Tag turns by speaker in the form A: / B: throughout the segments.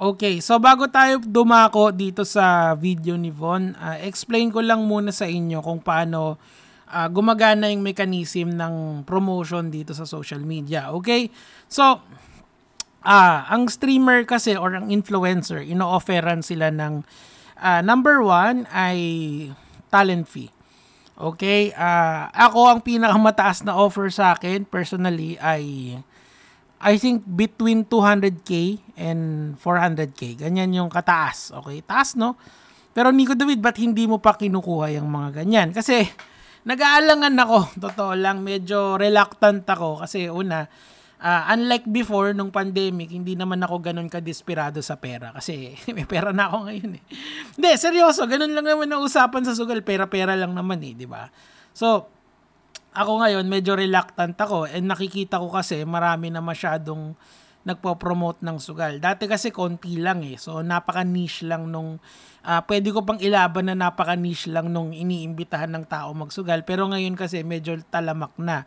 A: Okay, so bago tayo dumako dito sa video ni Von, uh, explain ko lang muna sa inyo kung paano uh, gumagana yung mechanism ng promotion dito sa social media. Okay? So, uh, ang streamer kasi or ang influencer, ino-offeran sila ng uh, number one ay talent fee. Okay? Uh, ako, ang pinakamataas na offer sa akin personally ay I think between 200k and 400k. Ganyan yung kataas. Okay, taas no? Pero Nico David, ba't hindi mo pa kinukuha yung mga ganyan? Kasi nag-aalangan ako, totoo lang, medyo reluctant ako. Kasi una, uh, unlike before nung pandemic, hindi naman ako ganun kadesperado sa pera kasi may pera na ako ngayon eh. hindi, seryoso, ganun lang naman ang usapan sa sugal, pera-pera lang naman eh, di ba? So, ako ngayon medyo reluctant ako and nakikita ko kasi marami na masyadong nagpo-promote ng sugal. Dati kasi konti lang eh. So napaka-niche lang nung uh, pwede ko pang ilaban na napaka-niche lang nung iniimbitahan ng tao magsugal. Pero ngayon kasi medyo talamak na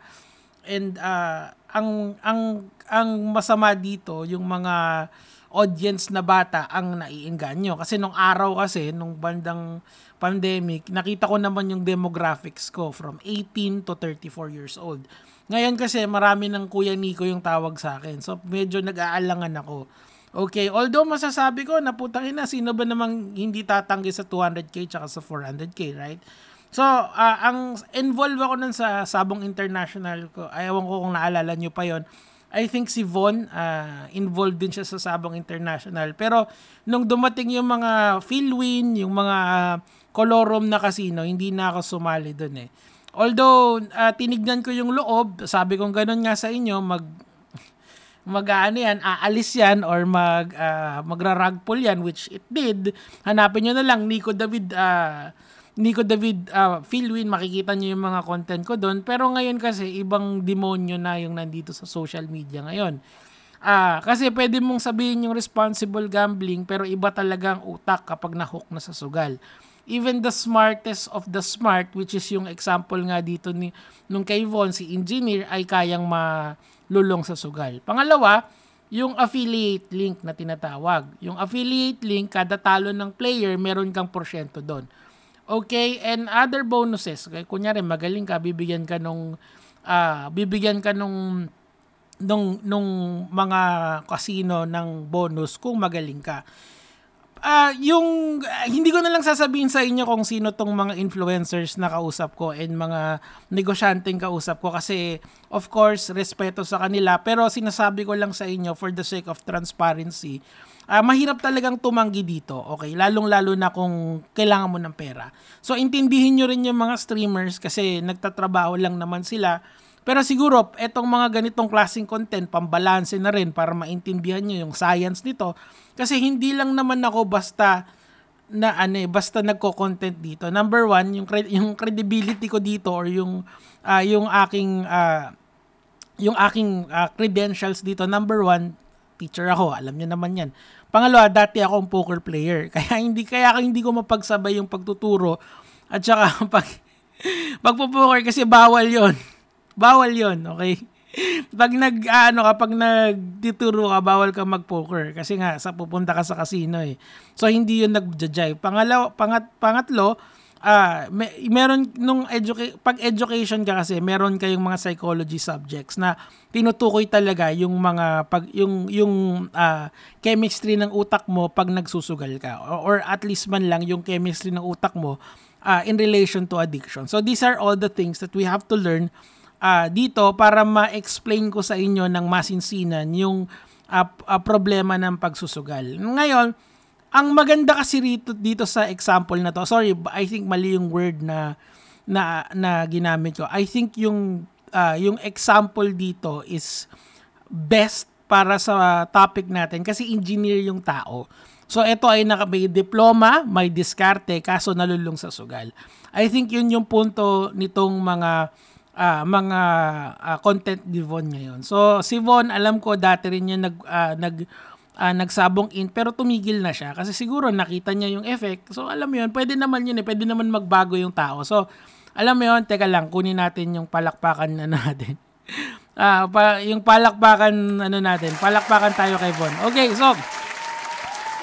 A: and uh, ang ang ang masama dito yung mga audience na bata ang naiinganyo kasi nung araw kasi nung bandang pandemic nakita ko naman yung demographics ko from 18 to 34 years old ngayon kasi marami ng kuya Nico yung tawag sa akin so medyo nag-aalangan ako Okay, although masasabi ko na putang ina, sino ba namang hindi tatanggi sa 200k tsaka sa 400k, right? So, uh, ang involved ako nun sa Sabong International ko. Ayawan ko kung naalala nyo pa yon. I think si Von, uh, involved din siya sa Sabong International. Pero nung dumating yung mga Philwin, yung mga uh, Colorum na casino, hindi na ako sumali doon eh. Although uh, tinignan ko yung loob, sabi kong ganun nga sa inyo, mag mag ano yan, aalis yan or mag uh, pull yan which it did. Hanapin niyo na lang Nico David uh, Nico David uh, Philwin, makikita niyo yung mga content ko doon. Pero ngayon kasi, ibang demonyo na yung nandito sa social media ngayon. Ah, kasi pwede mong sabihin yung responsible gambling, pero iba talaga ang utak kapag nahook na sa sugal. Even the smartest of the smart, which is yung example nga dito ni, nung kay Von, si engineer, ay kayang malulong sa sugal. Pangalawa, yung affiliate link na tinatawag. Yung affiliate link, kada talo ng player, meron kang porsyento doon. Okay, and other bonuses. Okay, kunyari magaling ka, bibigyan ka nung uh, bibigyan ka nung nung nung mga casino ng bonus kung magaling ka uh, yung ah, hindi ko na lang sasabihin sa inyo kung sino tong mga influencers na kausap ko and mga negosyanteng kausap ko kasi of course respeto sa kanila pero sinasabi ko lang sa inyo for the sake of transparency uh, mahirap talagang tumanggi dito, okay? Lalong-lalo na kung kailangan mo ng pera. So, intindihin nyo rin yung mga streamers kasi nagtatrabaho lang naman sila. Pero siguro, etong mga ganitong klaseng content, pambalanse na rin para maintindihan nyo yung science nito kasi hindi lang naman ako basta na ano eh, basta nagko-content dito. Number one, yung, cred- yung credibility ko dito or yung, uh, yung aking, uh, yung aking uh, credentials dito. Number one, teacher ako. Alam niyo naman yan. Pangalawa, dati ako ang poker player. Kaya hindi, kaya hindi ko mapagsabay yung pagtuturo at saka pag, pagpo-poker kasi bawal yon Bawal yon okay? pag nag ano ka pag nagtituro ka bawal ka mag-poker kasi nga sa pupunta ka sa casino eh. So hindi 'yun nagja-jive. Pangalaw pangat pangatlo ah uh, may, meron nung educa- pag education ka kasi meron kayong mga psychology subjects na tinutukoy talaga yung mga pag yung yung uh, chemistry ng utak mo pag nagsusugal ka or, or at least man lang yung chemistry ng utak mo uh, in relation to addiction. So these are all the things that we have to learn uh, dito para ma-explain ko sa inyo ng masinsinan yung uh, uh, problema ng pagsusugal. Ngayon, ang maganda kasi rito dito sa example na to. Sorry, I think mali yung word na na, na ginamit ko. I think yung uh, yung example dito is best para sa topic natin kasi engineer yung tao. So ito ay naka, may diploma, may diskarte kaso nalulung sa sugal. I think yun yung punto nitong mga uh, mga uh, content ni Von ngayon. So si Von, alam ko dati rin niya nag uh, nag uh, nagsabong in pero tumigil na siya kasi siguro nakita niya yung effect. So alam mo 'yun, pwede naman 'yun eh, pwede naman magbago yung tao. So alam mo 'yun, teka lang, kunin natin yung palakpakan na natin. Ah, uh, pa, yung palakpakan ano natin, palakpakan tayo kay Von. Okay, so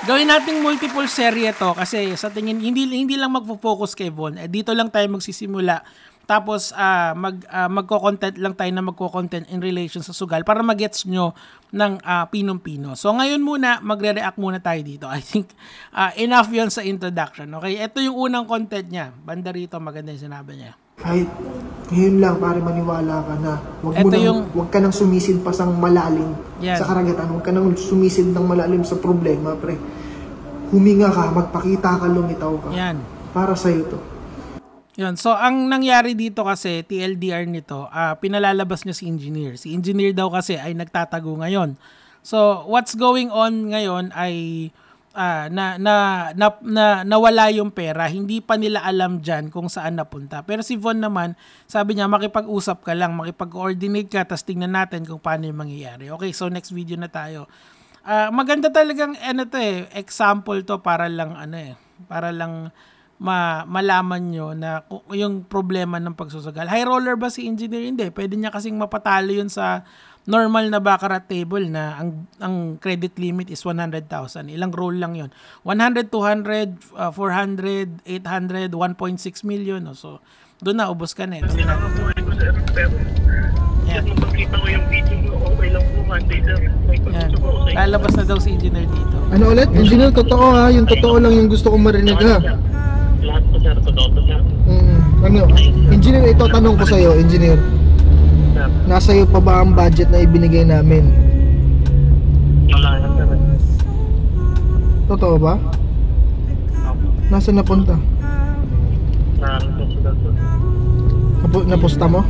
A: Gawin nating multiple serye to kasi sa tingin hindi hindi lang magfo-focus kay Von. Eh, dito lang tayo magsisimula tapos uh, mag uh, magko-content lang tayo na magko-content in relation sa sugal para magets nyo ng uh, pinong-pino. So ngayon muna, magre-react muna tayo dito. I think uh, enough 'yon sa introduction. Okay, ito yung unang content niya. Banda rito, maganda yung sinabi niya. Kahit ngayon lang para maniwala ka na wag mo nang, yung... wag ka nang sumisid pa sang malalim yes. sa karagatan. Wag ka nang sumisid ng malalim sa problema, pre. Huminga ka, magpakita ka, lumitaw ka. Yan. Para sa iyo to. Yun. So, ang nangyari dito kasi, TLDR nito, uh, pinalalabas niya si engineer. Si engineer daw kasi ay nagtatago ngayon. So, what's going on ngayon ay uh, na, na, na, na, nawala yung pera. Hindi pa nila alam dyan kung saan napunta. Pero si Von naman, sabi niya, makipag-usap ka lang, makipag-coordinate ka, tapos tingnan natin kung paano yung mangyayari. Okay, so next video na tayo. Uh, maganda talagang eh, ano to eh, example to para lang ano eh, para lang ma- malaman nyo na yung problema ng pagsusugal. High roller ba si engineer? Hindi. Pwede niya kasing mapatalo yun sa normal na baccarat table na ang ang credit limit is 100,000. Ilang roll lang yun? 100, 200, uh, 400, 800, 1.6 million o oh, so. Doon na ubos ka na. po, eh. ko yung video mo, okay lang Doon na. Yeah. Yeah. Lalabas na daw si engineer dito. Ano ulit? Engineer, totoo ha. Yung totoo lang yung gusto kong marinig ha. Ano, engineer, ito tanong ko sa iyo, engineer. Nasa iyo pa ba ang budget na ibinigay namin? Totoo ba? Nasa napunta? Napusta mo?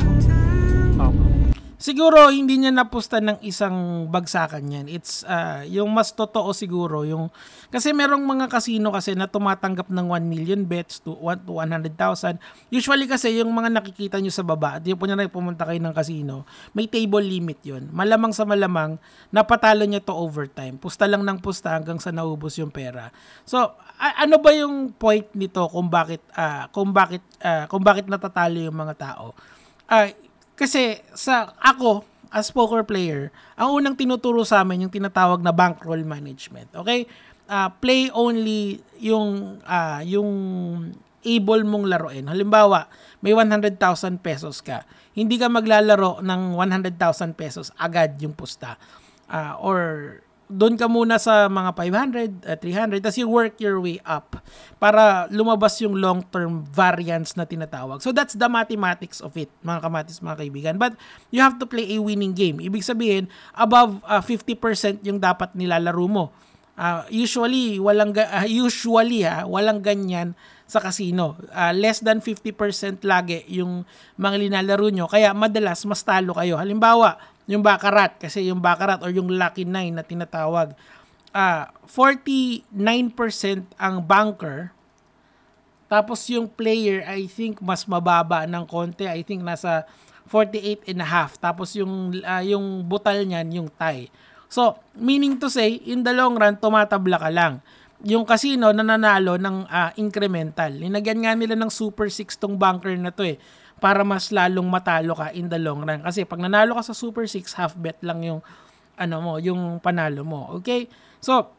A: siguro hindi niya napusta ng isang bagsakan yan. It's uh, yung mas totoo siguro yung kasi merong mga casino kasi na tumatanggap ng 1 million bets to 1 to 100,000. Usually kasi yung mga nakikita niyo sa baba, di po niya na pumunta kayo ng casino, may table limit yon. Malamang sa malamang napatalo niya to overtime. Pusta lang ng pusta hanggang sa naubos yung pera. So, ano ba yung point nito kung bakit uh, kung bakit uh, kung bakit natatalo yung mga tao? Uh, kasi sa ako, as poker player, ang unang tinuturo sa amin yung tinatawag na bankroll management. Okay? Uh, play only yung uh, yung able mong laruin. Halimbawa, may 100,000 pesos ka. Hindi ka maglalaro ng 100,000 pesos agad yung pusta. Uh, or doon ka muna sa mga 500, uh, 300, tapos you work your way up para lumabas yung long-term variance na tinatawag. So that's the mathematics of it, mga kamatis, mga kaibigan. But you have to play a winning game. Ibig sabihin, above uh, 50% yung dapat nilalaro mo. Uh, usually, walang, uh, usually ha, walang ganyan sa casino. Uh, less than 50% lagi yung mga linalaro nyo. Kaya madalas, mas talo kayo. Halimbawa, yung baccarat kasi yung baccarat or yung lucky 9 na tinatawag uh, ah, 49% ang banker tapos yung player I think mas mababa ng konti I think nasa 48 and a half tapos yung uh, yung butal niyan yung tie so meaning to say in the long run tumatabla ka lang yung casino nananalo ng uh, incremental. Linagyan nga nila ng Super 6 tong banker na to eh para mas lalong matalo ka in the long run. Kasi pag nanalo ka sa Super 6, half bet lang yung ano mo, yung panalo mo. Okay? So,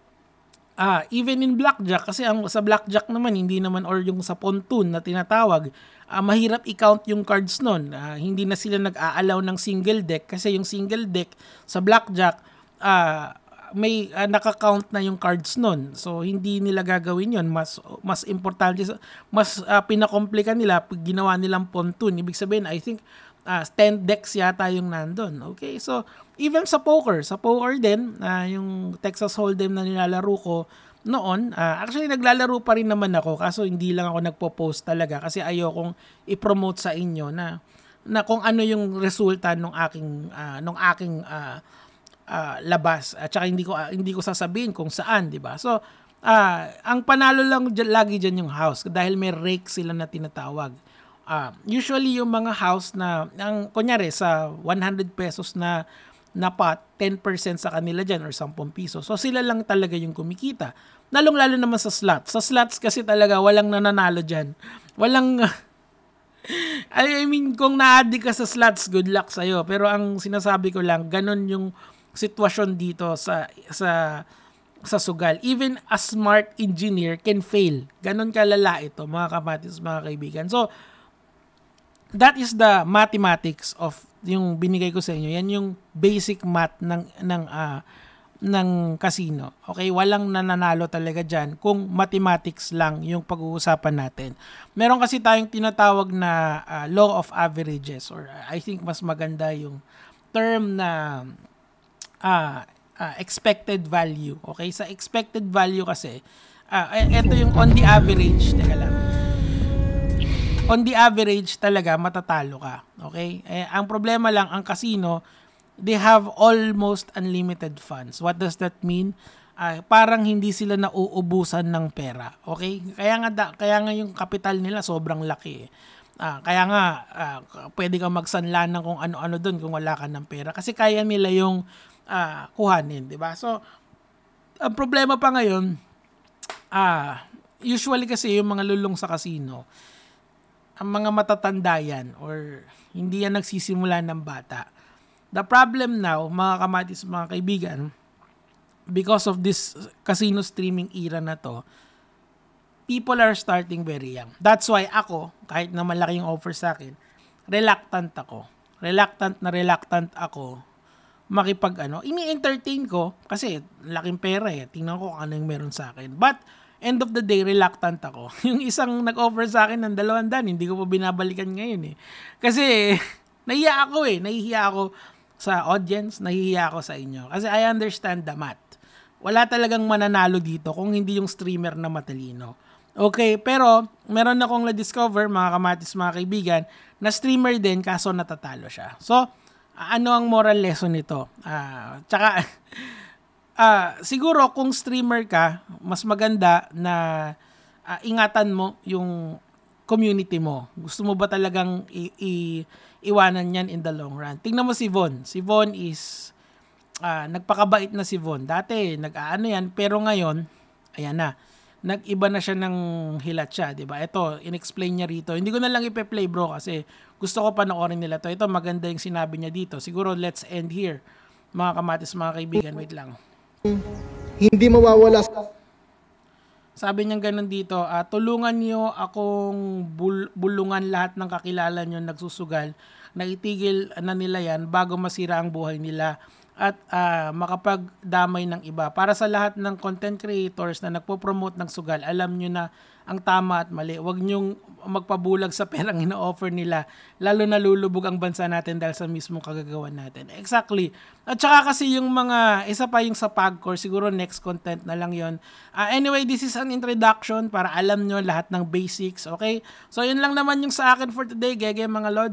A: ah, even in blackjack kasi ang sa blackjack naman hindi naman or yung sa pontoon na tinatawag, ah, mahirap i-count yung cards noon. Ah, hindi na sila nag-aalaw ng single deck kasi yung single deck sa blackjack ah may uh, ah, naka-count na yung cards nun. So hindi nila gagawin yon Mas mas importante mas uh, pinakomplika nila pag ginawa nilang pontoon. Ibig sabihin, I think uh, ah, 10 decks yata yung nandun. Okay? So even sa poker, sa poker din, uh, yung Texas Hold'em na nilalaro ko noon, uh, actually naglalaro pa rin naman ako kaso hindi lang ako nagpo-post talaga kasi ayokong i-promote sa inyo na na kung ano yung resulta ng aking uh, ng aking uh, uh, labas at saka hindi ko uh, hindi ko sasabihin kung saan, 'di ba? So, uh, ang panalo lang dyan, lagi diyan yung house dahil may rake sila na tinatawag. Uh, usually yung mga house na ang kunyari sa 100 pesos na na pot, 10% sa kanila dyan or 10 piso. So sila lang talaga yung kumikita. Lalong-lalo naman sa slots. Sa slots kasi talaga walang nananalo dyan. Walang... I mean, kung na ka sa slots, good luck sa'yo. Pero ang sinasabi ko lang, ganun yung sitwasyon dito sa sa sa sugal. Even a smart engineer can fail. Ganon kalala ito, mga kapatid, mga kaibigan. So, that is the mathematics of yung binigay ko sa inyo. Yan yung basic math ng ng uh, ng casino. Okay, walang nananalo talaga diyan kung mathematics lang yung pag-uusapan natin. Meron kasi tayong tinatawag na uh, law of averages or ah, I think mas maganda yung term na uh, uh, expected value. Okay? Sa expected value kasi, uh, ah, ito e-, yung on the average, teka lang. On the average talaga, matatalo ka. Okay? Eh, ang problema lang, ang casino, they have almost unlimited funds. What does that mean? Uh, parang hindi sila nauubusan ng pera. Okay? Kaya nga, da, kaya nga yung capital nila sobrang laki. Eh. Uh, kaya nga, uh, pwede kang magsanla ng kung ano-ano doon kung wala ka ng pera. Kasi kaya nila yung uh, kuhanin, 'di ba? So ang problema pa ngayon ah uh, usually kasi yung mga lulong sa casino ang mga matatanda yan or hindi yan nagsisimula ng bata. The problem now, mga kamatis, mga kaibigan, because of this casino streaming era na to, people are starting very young. That's why ako, kahit na malaking offer sa akin, reluctant ako. Reluctant na reluctant ako makipag ano, ini-entertain ko kasi laking pera eh. Tingnan ko kung ano yung meron sa akin. But end of the day, reluctant ako. yung isang nag-offer sa akin ng dalawang dan, hindi ko pa binabalikan ngayon eh. Kasi nahiya ako eh. Nahihiya ako sa audience, nahihiya ako sa inyo. Kasi I understand the math. Wala talagang mananalo dito kung hindi yung streamer na matalino. Okay, pero meron akong na-discover, mga kamatis, mga kaibigan, na streamer din kaso natatalo siya. So, ano ang moral lesson nito? Uh, tsaka, uh, siguro kung streamer ka, mas maganda na uh, ingatan mo yung community mo. Gusto mo ba talagang i- i- iwanan yan in the long run? Tingnan mo si Von. Si Von is, uh, nagpakabait na si Von. Dati, nag-aano yan, pero ngayon, ayan na nag-iba na siya ng siya, 'di ba? Ito, inexplain niya rito. Hindi ko na lang ipe-play bro kasi gusto ko panoorin nila to. Ito maganda yung sinabi niya dito. Siguro let's end here. Mga kamatis, mga kaibigan, wait lang. Hindi mawawala sa sabi niya ganun dito, uh, tulungan niyo akong bul- bulungan lahat ng kakilala niyo nagsusugal. Naitigil na nila yan bago masira ang buhay nila at uh, makapagdamay ng iba. Para sa lahat ng content creators na nagpo-promote ng sugal, alam nyo na ang tama at mali. Huwag nyong magpabulag sa perang ino-offer nila, lalo na lulubog ang bansa natin dahil sa mismong kagagawan natin. Exactly. At saka kasi yung mga, isa pa yung sa PAGCOR, siguro next content na lang yon. Uh, ah, anyway, this is an introduction para alam nyo lahat ng basics, okay? So, yun lang naman yung sa akin for today, gege mga lord.